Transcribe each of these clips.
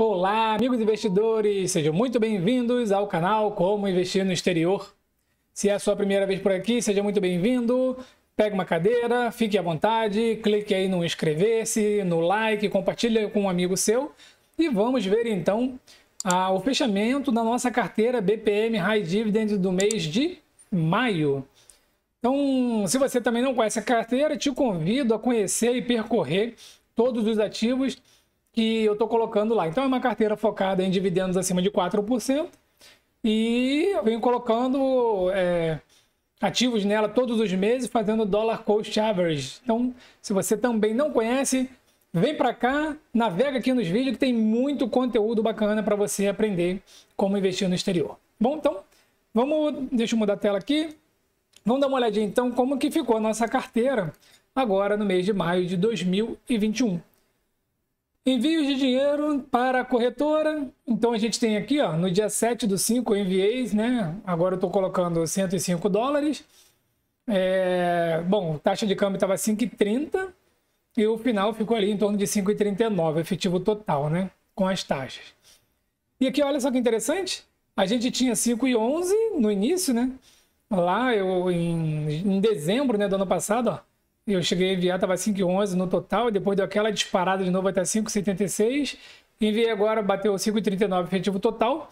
Olá, amigos investidores! Sejam muito bem-vindos ao canal Como Investir no Exterior. Se é a sua primeira vez por aqui, seja muito bem-vindo. Pegue uma cadeira, fique à vontade, clique aí no inscrever-se, no like, compartilhe com um amigo seu e vamos ver então ah, o fechamento da nossa carteira BPM High Dividend do mês de maio. Então, se você também não conhece a carteira, te convido a conhecer e percorrer todos os ativos que eu estou colocando lá. Então é uma carteira focada em dividendos acima de 4%. E eu venho colocando é, ativos nela todos os meses, fazendo dólar cost average. Então, se você também não conhece, vem para cá, navega aqui nos vídeos que tem muito conteúdo bacana para você aprender como investir no exterior. Bom, então, vamos, deixa eu mudar a tela aqui. Vamos dar uma olhadinha então como que ficou a nossa carteira agora no mês de maio de 2021. Envios de dinheiro para a corretora. Então a gente tem aqui, ó, no dia 7 do 5 eu enviei, né? Agora eu estou colocando 105 dólares. É... Bom, taxa de câmbio estava 5,30 e o final ficou ali em torno de 5,39, efetivo total, né? Com as taxas. E aqui, olha só que interessante. A gente tinha 5,11 no início, né? Lá eu, em, em dezembro né, do ano passado, ó eu cheguei a enviar, estava 5,11 no total, depois deu aquela disparada de novo até 5,76. Enviei agora, bateu 5,39 efetivo total.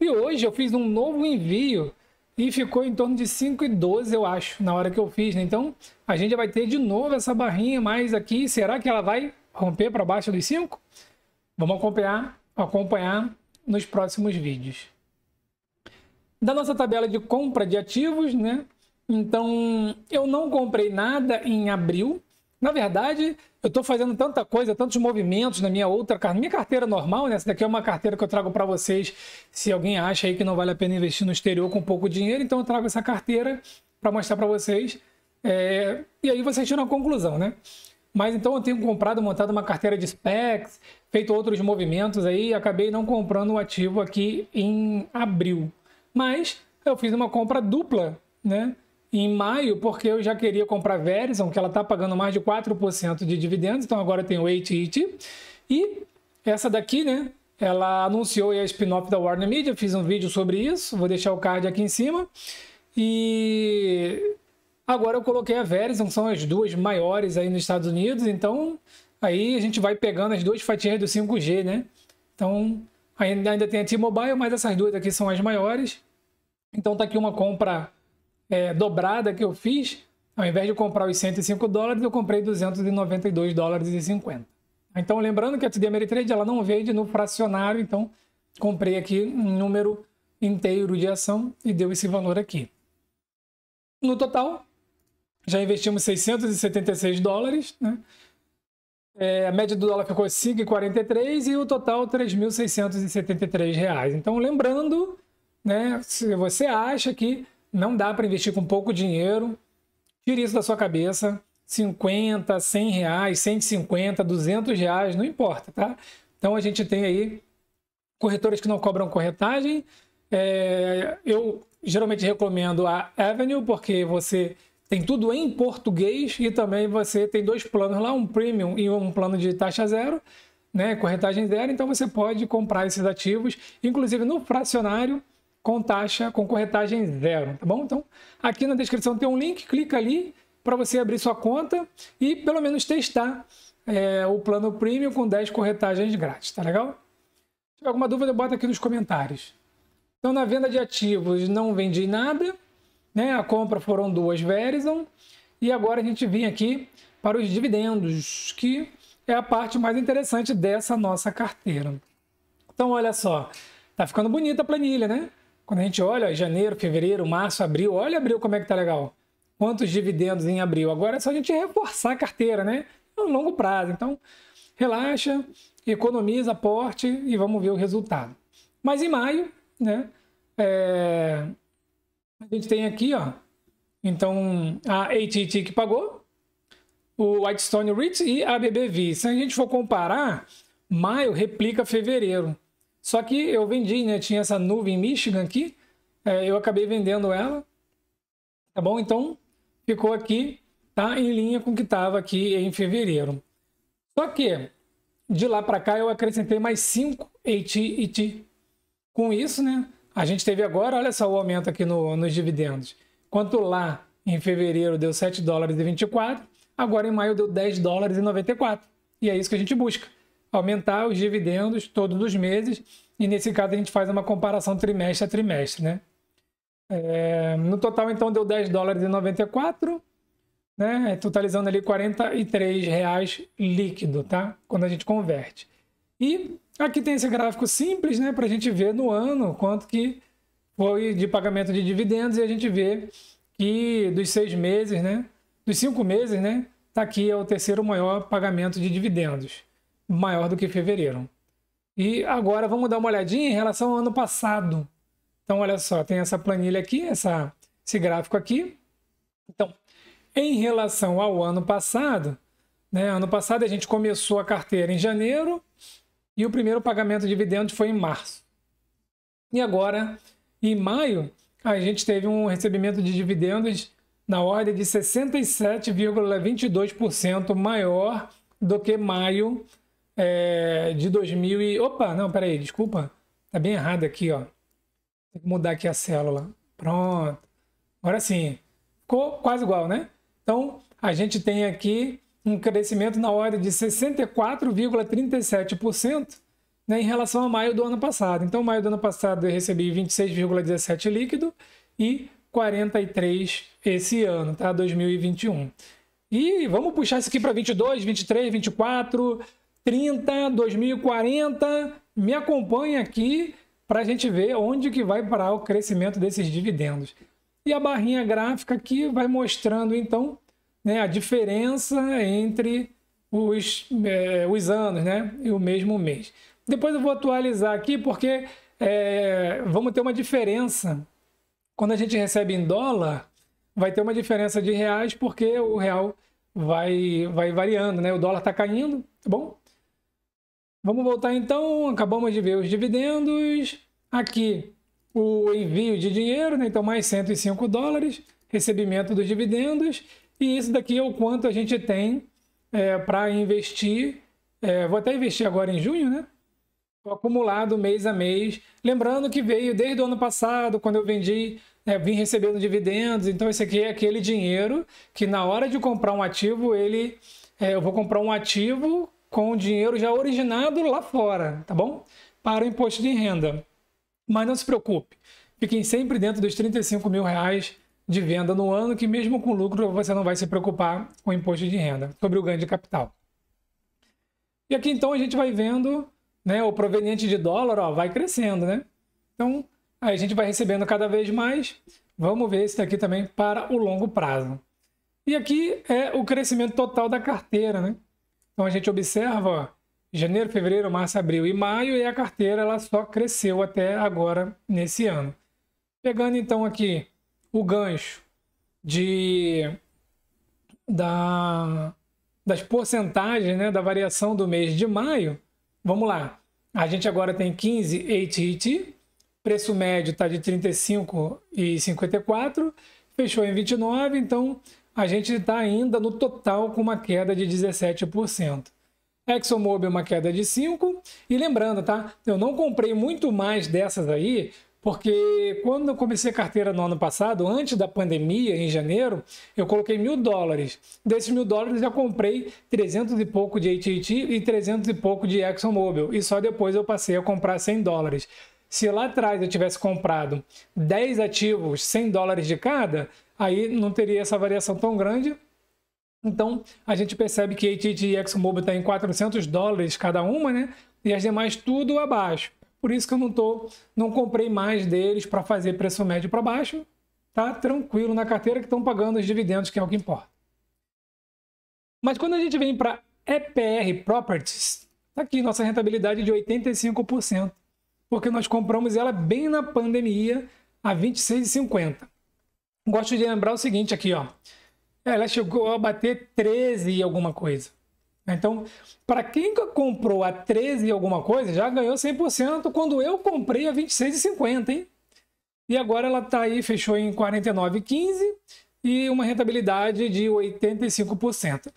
E hoje eu fiz um novo envio e ficou em torno de 5,12, eu acho, na hora que eu fiz. Né? Então a gente vai ter de novo essa barrinha mais aqui. Será que ela vai romper para baixo dos 5? Vamos acompanhar, acompanhar nos próximos vídeos. Da nossa tabela de compra de ativos, né? Então, eu não comprei nada em abril. Na verdade, eu estou fazendo tanta coisa, tantos movimentos na minha outra carteira. Minha carteira normal, né? Essa daqui é uma carteira que eu trago para vocês. Se alguém acha aí que não vale a pena investir no exterior com pouco dinheiro, então eu trago essa carteira para mostrar para vocês. É... E aí vocês tiram a conclusão, né? Mas então eu tenho comprado, montado uma carteira de specs, feito outros movimentos aí, acabei não comprando o ativo aqui em abril. Mas eu fiz uma compra dupla, né? em maio, porque eu já queria comprar Verizon, que ela está pagando mais de 4% de dividendos, então agora tem o AT&T. E essa daqui, né, ela anunciou a spin-off da Warner Media, fiz um vídeo sobre isso, vou deixar o card aqui em cima. E agora eu coloquei a Verizon, são as duas maiores aí nos Estados Unidos, então aí a gente vai pegando as duas fatias do 5G, né? Então, ainda, ainda tem a T-Mobile, mas essas duas aqui são as maiores. Então tá aqui uma compra é, dobrada que eu fiz, ao invés de comprar os 105 dólares, eu comprei 292 dólares e 50. Então, lembrando que a TD Ameritrade ela não vende no fracionário, então comprei aqui um número inteiro de ação e deu esse valor aqui. No total, já investimos 676 dólares, né? É, a média do dólar ficou 5,43 e o total 3.673 reais. Então, lembrando, né, se você acha que não dá para investir com pouco dinheiro. Tire isso da sua cabeça. 50, 100 reais, 150, 200 reais, não importa, tá? Então a gente tem aí corretores que não cobram corretagem. É, eu geralmente recomendo a Avenue, porque você tem tudo em português e também você tem dois planos lá, um premium e um plano de taxa zero, né, corretagem zero, então você pode comprar esses ativos, inclusive no fracionário, com taxa, com corretagem zero, tá bom? Então, aqui na descrição tem um link, clica ali para você abrir sua conta e pelo menos testar é, o plano premium com 10 corretagens grátis, tá legal? Se tiver alguma dúvida, bota aqui nos comentários. Então, na venda de ativos, não vendi nada, né? A compra foram duas Verizon e agora a gente vem aqui para os dividendos, que é a parte mais interessante dessa nossa carteira. Então, olha só, tá ficando bonita a planilha, né? Quando a gente olha janeiro, fevereiro, março, abril, olha abril como é que tá legal. Quantos dividendos em abril? Agora é só a gente reforçar a carteira, né? É um longo prazo. Então, relaxa, economiza aporte e vamos ver o resultado. Mas em maio, né? É... A gente tem aqui, ó. Então, a AT&T que pagou, o Whitestone REIT e a BBV. Se a gente for comparar, maio replica fevereiro. Só que eu vendi, né? Tinha essa nuvem Michigan aqui, é, eu acabei vendendo ela, tá bom? Então ficou aqui, tá? Em linha com o que estava aqui em fevereiro. Só que de lá para cá eu acrescentei mais 5 AT&T. Com isso, né? A gente teve agora, olha só o aumento aqui no, nos dividendos. Quanto lá em fevereiro deu 7 dólares e 24, agora em maio deu 10 dólares e 94. E é isso que a gente busca aumentar os dividendos todos os meses. E nesse caso a gente faz uma comparação trimestre a trimestre, né? É, no total, então, deu 10 dólares e 94, né? É, totalizando ali 43 reais líquido, tá? Quando a gente converte. E aqui tem esse gráfico simples, né? Para a gente ver no ano quanto que foi de pagamento de dividendos e a gente vê que dos seis meses, né? Dos cinco meses, né? Tá aqui é o terceiro maior pagamento de dividendos maior do que fevereiro. E agora vamos dar uma olhadinha em relação ao ano passado. Então, olha só, tem essa planilha aqui, essa, esse gráfico aqui. Então, em relação ao ano passado, né, ano passado a gente começou a carteira em janeiro e o primeiro pagamento de dividendos foi em março. E agora, em maio, a gente teve um recebimento de dividendos na ordem de 67,22% maior do que maio é, de 2000 e... Opa, não, peraí, desculpa. Tá bem errado aqui, ó. Tem que mudar aqui a célula. Pronto. Agora sim. Ficou quase igual, né? Então, a gente tem aqui um crescimento na ordem de 64,37% né, em relação a maio do ano passado. Então, maio do ano passado eu recebi 26,17 líquido e 43 esse ano, tá? 2021. E vamos puxar isso aqui para 22, 23, 24, 2030, 2040. Me acompanha aqui para a gente ver onde que vai parar o crescimento desses dividendos. E a barrinha gráfica aqui vai mostrando então né, a diferença entre os, é, os anos né, e o mesmo mês. Depois eu vou atualizar aqui porque é, vamos ter uma diferença. Quando a gente recebe em dólar, vai ter uma diferença de reais porque o real vai, vai variando, né? O dólar está caindo, tá bom? Vamos voltar então, acabamos de ver os dividendos. Aqui o envio de dinheiro, né? então mais 105 dólares, recebimento dos dividendos. E isso daqui é o quanto a gente tem é, para investir. É, vou até investir agora em junho, né? acumulado mês a mês. Lembrando que veio desde o ano passado, quando eu vendi, é, vim recebendo dividendos. Então, esse aqui é aquele dinheiro que, na hora de comprar um ativo, ele. É, eu vou comprar um ativo com o dinheiro já originado lá fora, tá bom? Para o imposto de renda. Mas não se preocupe, fiquem sempre dentro dos 35 mil reais de venda no ano, que mesmo com lucro você não vai se preocupar com o imposto de renda, sobre o ganho de capital. E aqui então a gente vai vendo, né, o proveniente de dólar, ó, vai crescendo, né? Então, aí a gente vai recebendo cada vez mais. Vamos ver esse daqui também para o longo prazo. E aqui é o crescimento total da carteira, né? Então a gente observa janeiro, fevereiro, março, abril e maio e a carteira ela só cresceu até agora nesse ano. Pegando então aqui o gancho de da, das porcentagens né, da variação do mês de maio, vamos lá. A gente agora tem 15 AT&T, preço médio está de 35,54, e fechou em 29, então a gente está ainda no total com uma queda de 17%. ExxonMobil uma queda de 5%. E lembrando, tá? Eu não comprei muito mais dessas aí, porque quando eu comecei a carteira no ano passado, antes da pandemia, em janeiro, eu coloquei mil dólares. Desses mil dólares, já comprei 300 e pouco de AT&T e 300 e pouco de ExxonMobil. E só depois eu passei a comprar 100 dólares. Se lá atrás eu tivesse comprado 10 ativos, 100 dólares de cada, aí não teria essa variação tão grande. Então, a gente percebe que AT&T e ExxonMobil estão tá em 400 dólares cada uma, né? E as demais tudo abaixo. Por isso que eu não tô, não comprei mais deles para fazer preço médio para baixo. Tá tranquilo na carteira que estão pagando os dividendos, que é o que importa. Mas quando a gente vem para EPR Properties, tá aqui nossa rentabilidade de 85%, porque nós compramos ela bem na pandemia a 26,50 gosto de lembrar o seguinte aqui, ó. Ela chegou a bater 13 e alguma coisa. Então, para quem comprou a 13 e alguma coisa, já ganhou 100% quando eu comprei a 26,50, hein? E agora ela está aí, fechou em 49,15 e uma rentabilidade de 85%.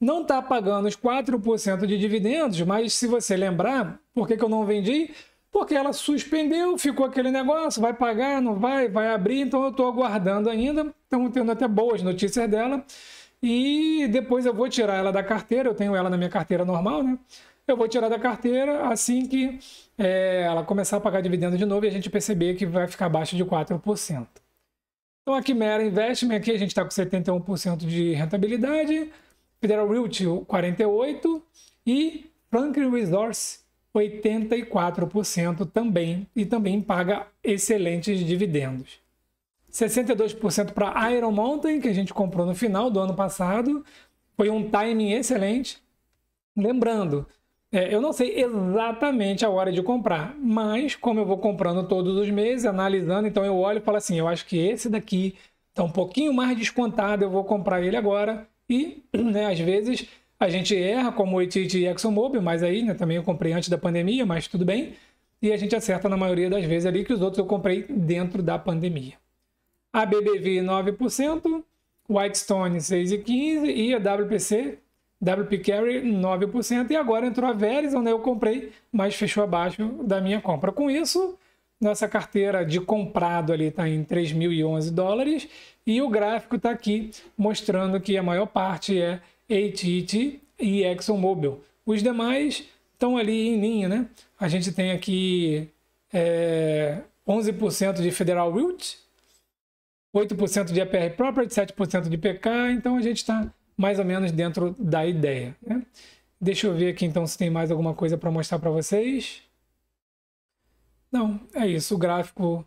Não está pagando os 4% de dividendos, mas se você lembrar, por que, que eu não vendi? Porque ela suspendeu, ficou aquele negócio, vai pagar, não vai, vai abrir, então eu estou aguardando ainda. Estamos tendo até boas notícias dela. E depois eu vou tirar ela da carteira, eu tenho ela na minha carteira normal, né? Eu vou tirar da carteira assim que é, ela começar a pagar dividendo de novo e a gente perceber que vai ficar abaixo de 4%. Então a Quimera Investment aqui a gente está com 71% de rentabilidade, Federal Realty 48% e Franklin Resource 84% também e também paga excelentes dividendos. 62% para Iron Mountain, que a gente comprou no final do ano passado. Foi um timing excelente. Lembrando, é, eu não sei exatamente a hora de comprar, mas como eu vou comprando todos os meses, analisando, então eu olho e falo assim: eu acho que esse daqui está um pouquinho mais descontado, eu vou comprar ele agora. E né, às vezes a gente erra, como o Ititi e ExxonMobil, mas aí né, também eu comprei antes da pandemia, mas tudo bem. E a gente acerta na maioria das vezes ali, que os outros eu comprei dentro da pandemia. A BBV 9%, Whitestone 6,15% e a WPC, WP Carry 9%. E agora entrou a Verizon, né, eu comprei, mas fechou abaixo da minha compra. Com isso, nossa carteira de comprado ali está em 3.011 dólares e o gráfico está aqui mostrando que a maior parte é AT&T e ExxonMobil. Os demais estão ali em linha, né? A gente tem aqui é, 11% de Federal Realty, 8% de EPR Property, 7% de PK, então a gente está mais ou menos dentro da ideia. Né? Deixa eu ver aqui então se tem mais alguma coisa para mostrar para vocês. Não, é isso. O gráfico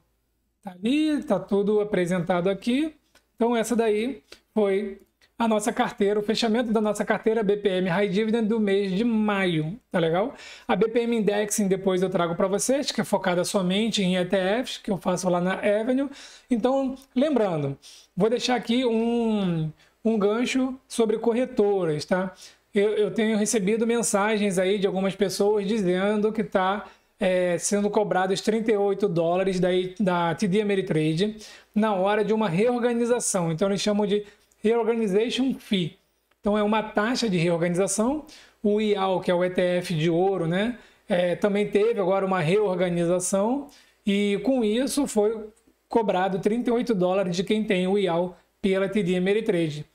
está ali, está tudo apresentado aqui. Então essa daí foi a nossa carteira, o fechamento da nossa carteira BPM High Dividend do mês de maio, tá legal? A BPM Indexing depois eu trago para vocês, que é focada somente em ETFs, que eu faço lá na Avenue. Então, lembrando, vou deixar aqui um, um gancho sobre corretoras, tá? Eu, eu tenho recebido mensagens aí de algumas pessoas dizendo que tá é, sendo cobrados 38 dólares daí da TD Ameritrade na hora de uma reorganização. Então, eles chamam de Reorganization Fee. Então é uma taxa de reorganização. O IAL, que é o ETF de ouro, né, é, também teve agora uma reorganização e com isso foi cobrado 38 dólares de quem tem o IAL pela TD Ameritrade.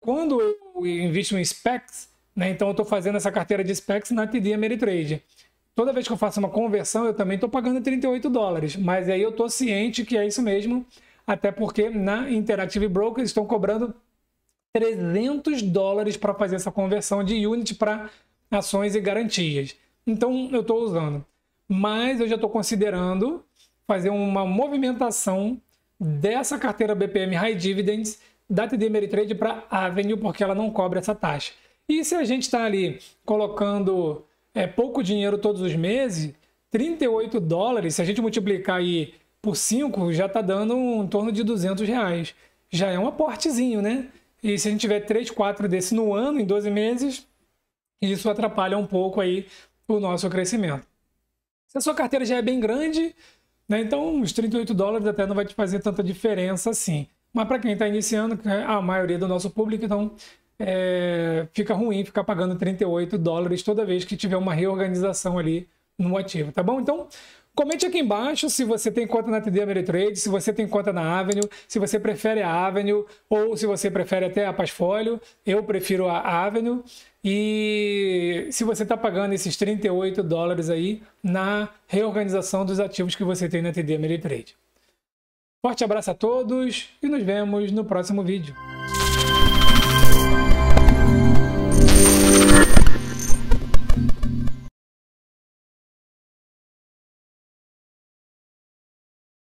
Quando eu invisto em SPECs, né, então eu estou fazendo essa carteira de SPECs na TD Ameritrade. Toda vez que eu faço uma conversão, eu também estou pagando 38 dólares, mas aí eu estou ciente que é isso mesmo, até porque na Interactive Brokers estão cobrando 300 dólares para fazer essa conversão de unit para ações e garantias. Então eu estou usando, mas eu já estou considerando fazer uma movimentação dessa carteira BPM High Dividends da TD Ameritrade para Avenue, porque ela não cobra essa taxa. E se a gente está ali colocando é, pouco dinheiro todos os meses, 38 dólares, se a gente multiplicar aí por 5 já está dando em torno de 200 reais. Já é um aportezinho, né? E se a gente tiver 3, 4 desse no ano, em 12 meses, isso atrapalha um pouco aí o nosso crescimento. Se a sua carteira já é bem grande, né, então os 38 dólares até não vai te fazer tanta diferença assim. Mas para quem está iniciando, é a maioria do nosso público, então é, fica ruim ficar pagando 38 dólares toda vez que tiver uma reorganização ali no ativo, tá bom? Então, Comente aqui embaixo se você tem conta na TD Ameritrade, se você tem conta na Avenue, se você prefere a Avenue ou se você prefere até a Pasfolio. Eu prefiro a Avenue. E se você está pagando esses 38 dólares aí na reorganização dos ativos que você tem na TD Ameritrade. Forte abraço a todos e nos vemos no próximo vídeo.